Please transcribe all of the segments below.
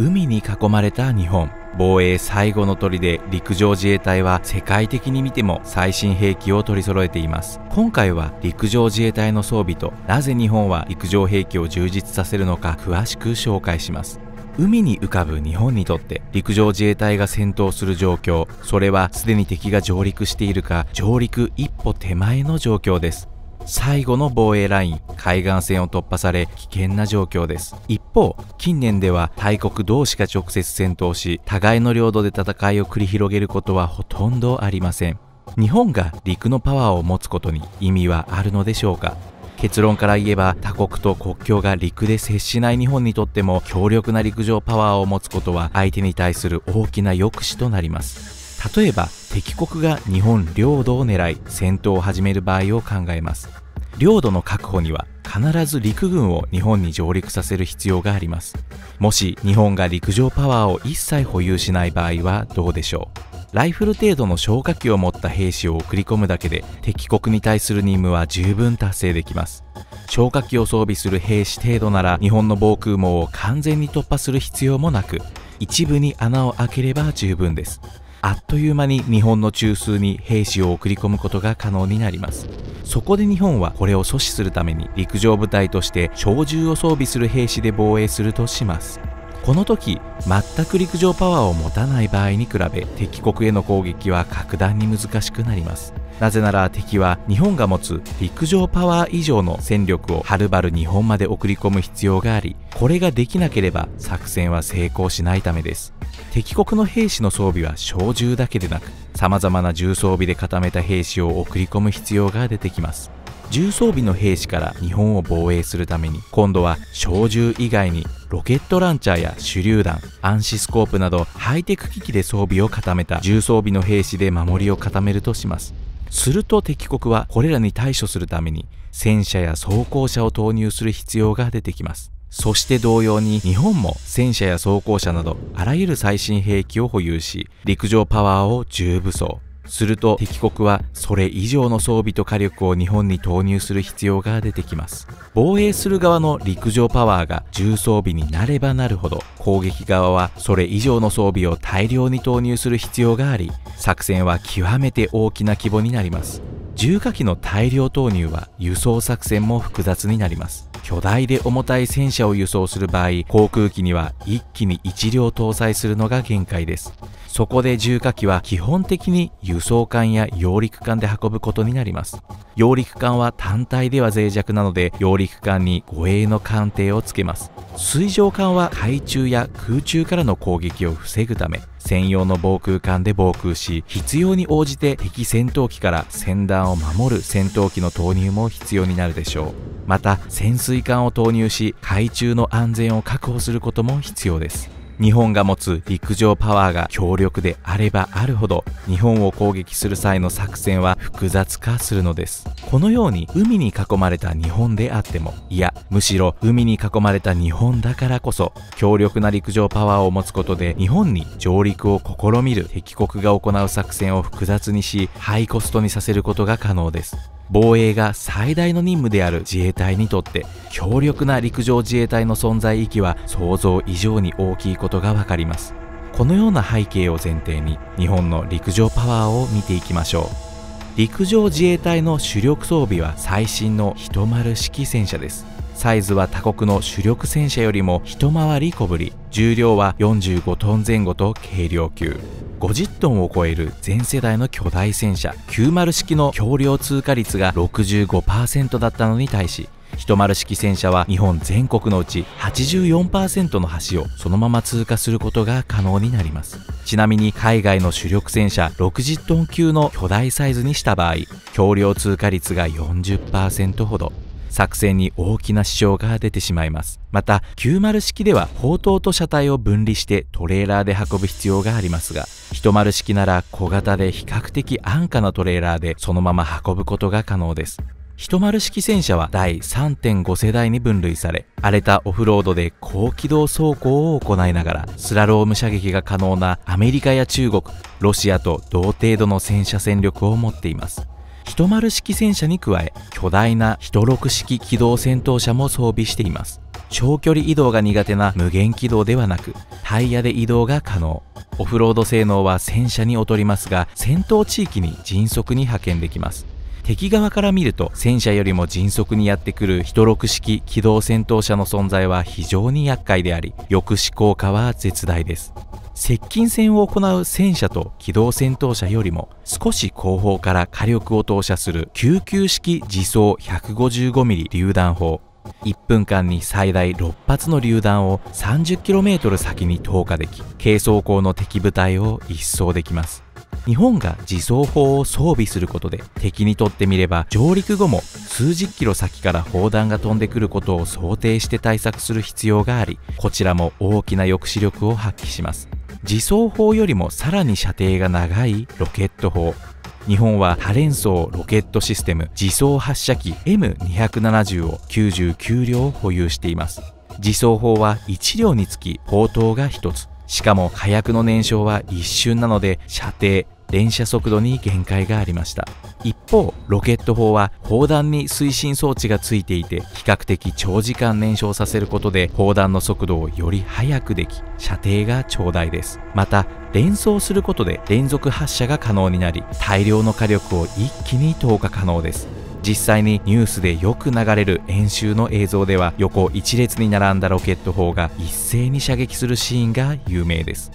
海に囲まれた日本防衛最後の砦陸上自衛隊は世界的に見ても最新兵器を取り揃えています今回は陸上自衛隊の装備となぜ日本は陸上兵器を充実させるのか詳しく紹介します海に浮かぶ日本にとって陸上自衛隊が戦闘する状況それはすでに敵が上陸しているか上陸一歩手前の状況です最後の防衛ライン海岸線を突破され危険な状況です一方近年では大国同士が直接戦闘し互いの領土で戦いを繰り広げることはほとんどありません日本が陸のパワーを持つことに意味はあるのでしょうか結論から言えば他国と国境が陸で接しない日本にとっても強力な陸上パワーを持つことは相手に対する大きな抑止となります例えば敵国が日本領土を狙い戦闘を始める場合を考えます領土の確保には必ず陸軍を日本に上陸させる必要がありますもし日本が陸上パワーを一切保有しない場合はどうでしょうライフル程度の消火器を持った兵士を送り込むだけで敵国に対する任務は十分達成できます消火器を装備する兵士程度なら日本の防空網を完全に突破する必要もなく一部に穴を開ければ十分ですあっという間に日本の中枢に兵士を送り込むことが可能になりますそこで日本はこれを阻止するために陸上部隊として小銃を装備する兵士で防衛するとしますこの時全く陸上パワーを持たない場合に比べ敵国への攻撃は格段に難しくなりますなぜなら敵は日本が持つ陸上パワー以上の戦力をはるばる日本まで送り込む必要がありこれができなければ作戦は成功しないためです敵国の兵士の装備は小銃だけでなく様々な重装備で固めた兵士を送り込む必要が出てきます重装備の兵士から日本を防衛するために今度は小銃以外にロケットランチャーや手榴弾暗視スコープなどハイテク機器で装備を固めた重装備の兵士で守りを固めるとしますすると敵国はこれらに対処するために戦車や装甲車を投入する必要が出てきますそして同様に日本も戦車や装甲車などあらゆる最新兵器を保有し陸上パワーを重武装すると敵国はそれ以上の装備と火力を日本に投入する必要が出てきます防衛する側の陸上パワーが重装備になればなるほど攻撃側はそれ以上の装備を大量に投入する必要があり作戦は極めて大きな規模になります重火器の大量投入は輸送作戦も複雑になります巨大で重たい戦車を輸送する場合航空機には一気に1両搭載するのが限界ですそこで重火器は基本的に輸送艦や揚陸艦で運ぶことになります揚陸艦は単体では脆弱なので揚陸艦に護衛の艦艇をつけます水上艦は海中や空中からの攻撃を防ぐため専用の防空艦で防空し必要に応じて敵戦闘機から船団を守る戦闘機の投入も必要になるでしょうまた潜水艦を投入し海中の安全を確保することも必要です日本が持つ陸上パワーが強力であればあるほど日本を攻撃する際の作戦は複雑化するのですこのように海に囲まれた日本であってもいやむしろ海に囲まれた日本だからこそ強力な陸上パワーを持つことで日本に上陸を試みる敵国が行う作戦を複雑にしハイコストにさせることが可能です防衛が最大の任務である自衛隊にとって強力な陸上自衛隊の存在意義は想像以上に大きいことがわかりますこのような背景を前提に日本の陸上パワーを見ていきましょう陸上自衛隊の主力装備は最新の一丸式戦車ですサイズは他国の主力戦車よりも一回り小ぶり重量は45トン前後と軽量級50トンを超える全世代の巨大戦車90式の橋梁通過率が65%だったのに対し10式戦車は日本全国のうち84%の橋をそのまま通過することが可能になりますちなみに海外の主力戦車60トン級の巨大サイズにした場合橋梁通過率が40%ほど作戦に大きな支障が出てしまいます。また、90式では砲塔と車体を分離してトレーラーで運ぶ必要がありますが、10式なら小型で比較的安価なトレーラーでそのまま運ぶことが可能です。10式戦車は第3.5世代に分類され、荒れたオフロードで高機動走行を行いながら、スラローム射撃が可能なアメリカや中国、ロシアと同程度の戦車戦力を持っています。10式戦車に加え、巨大な人6式機動戦闘車も装備しています。長距離移動が苦手な無限軌道ではなく、タイヤで移動が可能。オフロード性能は戦車に劣りますが、戦闘地域に迅速に派遣できます。敵側から見ると戦車よりも迅速にやってくる16式機動戦闘車の存在は非常に厄介であり、抑止効果は絶大です。接近戦を行う戦車と機動戦闘車よりも少し後方から火力を投射する救急式自走 155mm 榴弾砲1分間に最大6発の榴弾を 30km 先に投下でき軽装甲の敵部隊を一掃できます日本が自走砲を装備することで敵にとってみれば上陸後も数十キロ先から砲弾が飛んでくることを想定して対策する必要がありこちらも大きな抑止力を発揮します自走砲よりもさらに射程が長いロケット砲日本は多連装ロケットシステム自走発射機 M270 を99両保有しています自走砲は1両につき砲塔が1つしかも火薬の燃焼は一瞬なので射程連射速度に限界がありました一方ロケット砲は砲弾に推進装置がついていて比較的長時間燃焼させることで砲弾の速度をより速くでき射程が長大ですまた連想することで連続発射が可能になり大量の火力を一気に投下可能です実際にニュースでよく流れる演習の映像では横一列に並んだロケット砲が一斉に射撃するシーンが有名です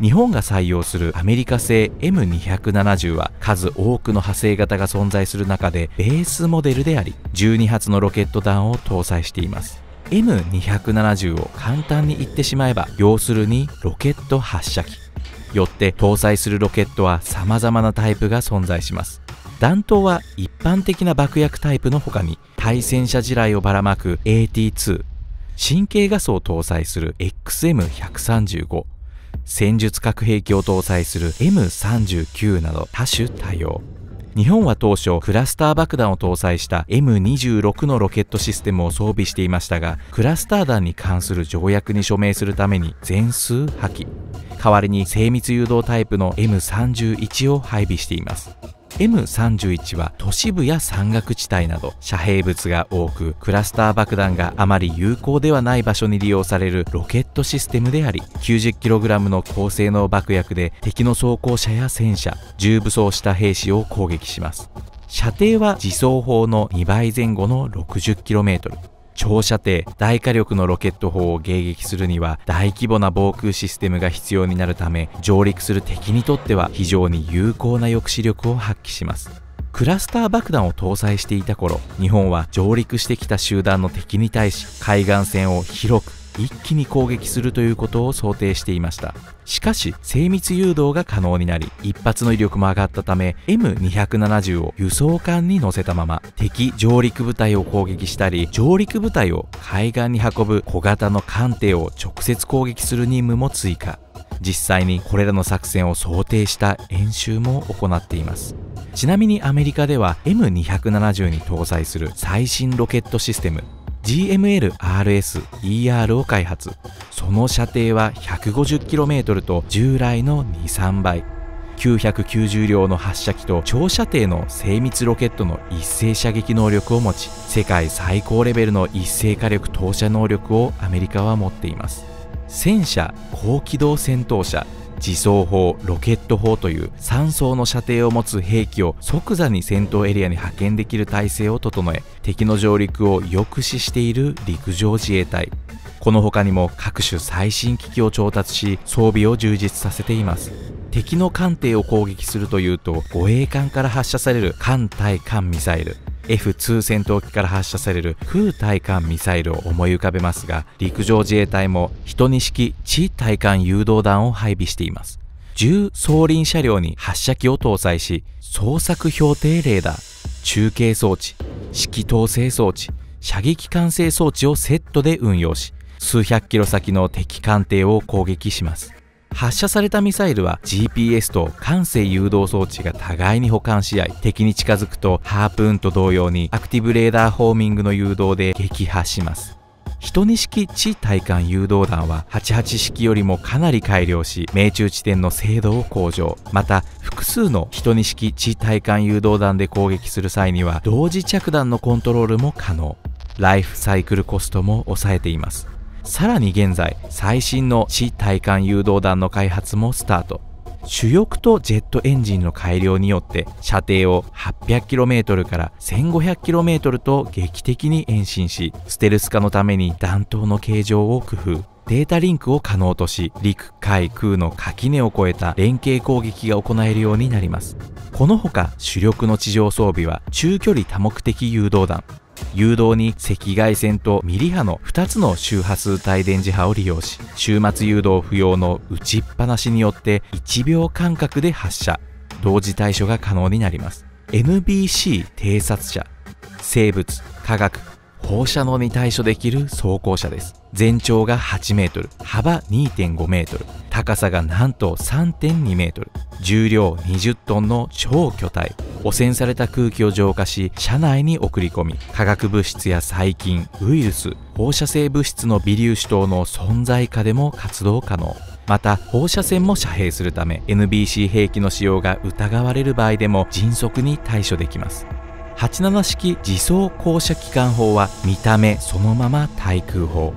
日本が採用するアメリカ製 M270 は数多くの派生型が存在する中でベースモデルであり12発のロケット弾を搭載しています M270 を簡単に言ってしまえば要するにロケット発射機よって搭載するロケットは様々なタイプが存在します弾頭は一般的な爆薬タイプの他に対戦車地雷をばらまく AT2 神経ガスを搭載する XM135 戦術核兵器を搭載する M39 など多種多様。日本は当初クラスター爆弾を搭載した M26 のロケットシステムを装備していましたがクラスター弾に関する条約に署名するために全数破棄代わりに精密誘導タイプの M31 を配備しています M31 は都市部や山岳地帯など遮蔽物が多くクラスター爆弾があまり有効ではない場所に利用されるロケットシステムであり 90kg の高性能爆薬で敵の装甲車や戦車重武装した兵士を攻撃します射程は自走砲の2倍前後の 60km 長射程、大火力のロケット砲を迎撃するには大規模な防空システムが必要になるため、上陸する敵にとっては非常に有効な抑止力を発揮します。クラスター爆弾を搭載していた頃、日本は上陸してきた集団の敵に対し、海岸線を広く一気に攻撃するということを想定していましたしかし精密誘導が可能になり一発の威力も上がったため M270 を輸送艦に乗せたまま敵上陸部隊を攻撃したり上陸部隊を海岸に運ぶ小型の艦艇を直接攻撃する任務も追加実際にこれらの作戦を想定した演習も行っていますちなみにアメリカでは M270 に搭載する最新ロケットシステム GMLRS-ER を開発その射程は 150km と従来の23倍990両の発射機と長射程の精密ロケットの一斉射撃能力を持ち世界最高レベルの一斉火力投射能力をアメリカは持っています戦車高機動戦闘車自走砲ロケット砲という3層の射程を持つ兵器を即座に戦闘エリアに派遣できる体制を整え敵の上陸を抑止している陸上自衛隊この他にも各種最新機器を調達し装備を充実させています敵の艦艇を攻撃するというと護衛艦から発射される艦対艦ミサイル F2 戦闘機から発射される空対艦ミサイルを思い浮かべますが、陸上自衛隊も12式地対艦誘導弾を配備しています。重装輪車両に発射機を搭載し、捜索標定レーダー、中継装置、指揮統制装置、射撃管制装置をセットで運用し、数百キロ先の敵艦艇を攻撃します。発射されたミサイルは GPS と感性誘導装置が互いに補完し合い敵に近づくとハープーンと同様にアクティブレーダーホーミングの誘導で撃破します12式地対艦誘導弾は88式よりもかなり改良し命中地点の精度を向上また複数の12式地対艦誘導弾で攻撃する際には同時着弾のコントロールも可能ライフサイクルコストも抑えていますさらに現在最新の地対艦誘導弾の開発もスタート主翼とジェットエンジンの改良によって射程を 800km から 1500km と劇的に延伸しステルス化のために弾頭の形状を工夫データリンクを可能とし陸海空の垣根を越えた連携攻撃が行えるようになりますこのほか主力の地上装備は中距離多目的誘導弾誘導に赤外線とミリ波の2つの周波数帯電磁波を利用し終末誘導不要の打ちっぱなしによって1秒間隔で発射同時対処が可能になります NBC 偵察者生物科学放射能に対処できる装甲車です全長が8メートル幅2.5メートル高さがなんと3.2メートル重量20トンの超巨体汚染された空気を浄化し車内に送り込み化学物質や細菌ウイルス放射性物質の微粒子等の存在下でも活動可能また放射線も遮蔽するため NBC 兵器の使用が疑われる場合でも迅速に対処できます87式自走降車機関砲は見た目そのまま対空砲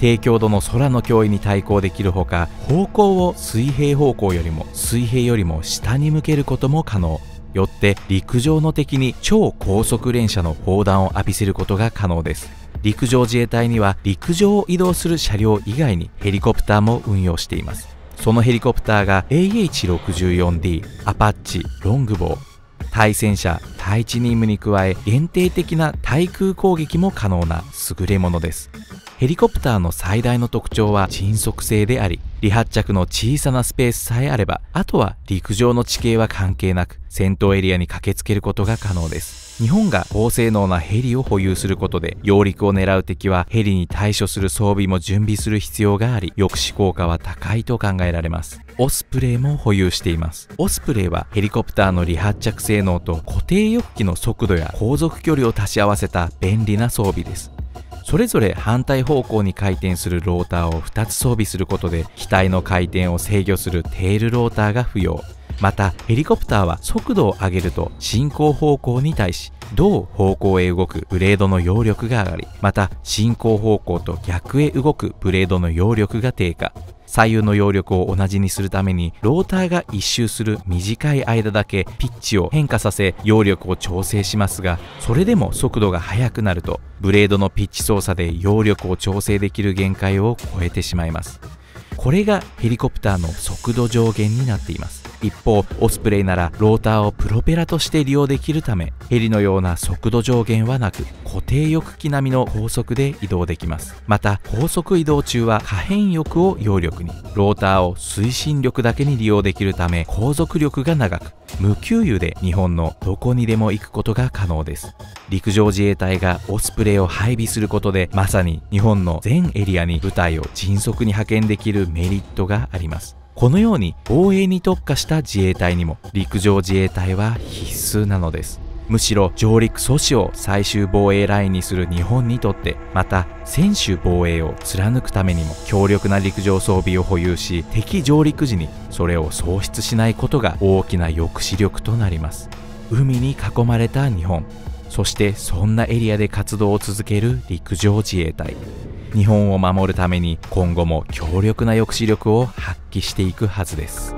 低強度の空の脅威に対抗できるほか方向を水平方向よりも水平よりも下に向けることも可能よって陸上の敵に超高速連射の砲弾を浴びせることが可能です陸上自衛隊には陸上を移動する車両以外にヘリコプターも運用していますそのヘリコプターが AH64D、アパッチ、ロングボー、対戦車対地任務に加え限定的な対空攻撃も可能な優れものですヘリコプターの最大の特徴は迅速性であり離発着の小さなスペースさえあればあとは陸上の地形は関係なく戦闘エリアに駆けつけることが可能です日本が高性能なヘリを保有することで揚陸を狙う敵はヘリに対処する装備も準備する必要があり抑止効果は高いと考えられますオスプレイも保有していますオスプレイはヘリコプターの離発着性能と固定翼機の速度や航続距離を足し合わせた便利な装備ですそれぞれ反対方向に回転するローターを2つ装備することで機体の回転を制御するテールローターが不要またヘリコプターは速度を上げると進行方向に対し同方向へ動くブレードの揚力が上がりまた進行方向と逆へ動くブレードの揚力が低下左右の揚力を同じにするためにローターが1周する短い間だけピッチを変化させ揚力を調整しますがそれでも速度が速くなるとブレードのピッチ操作で揚力を調整できる限界を超えてしまいますこれがヘリコプターの速度上限になっています一方オスプレイならローターをプロペラとして利用できるためヘリのような速度上限はなく固定翼機並みの高速で移動できますまた高速移動中は可変翼を揚力にローターを推進力だけに利用できるため航続力が長く無給油で日本のどこにでも行くことが可能です陸上自衛隊がオスプレイを配備することでまさに日本の全エリアに部隊を迅速に派遣できるメリットがありますこのように防衛に特化した自衛隊にも陸上自衛隊は必須なのですむしろ上陸阻止を最終防衛ラインにする日本にとってまた専守防衛を貫くためにも強力な陸上装備を保有し敵上陸時にそれを喪失しないことが大きな抑止力となります海に囲まれた日本そしてそんなエリアで活動を続ける陸上自衛隊日本を守るために今後も強力な抑止力を発揮していくはずです。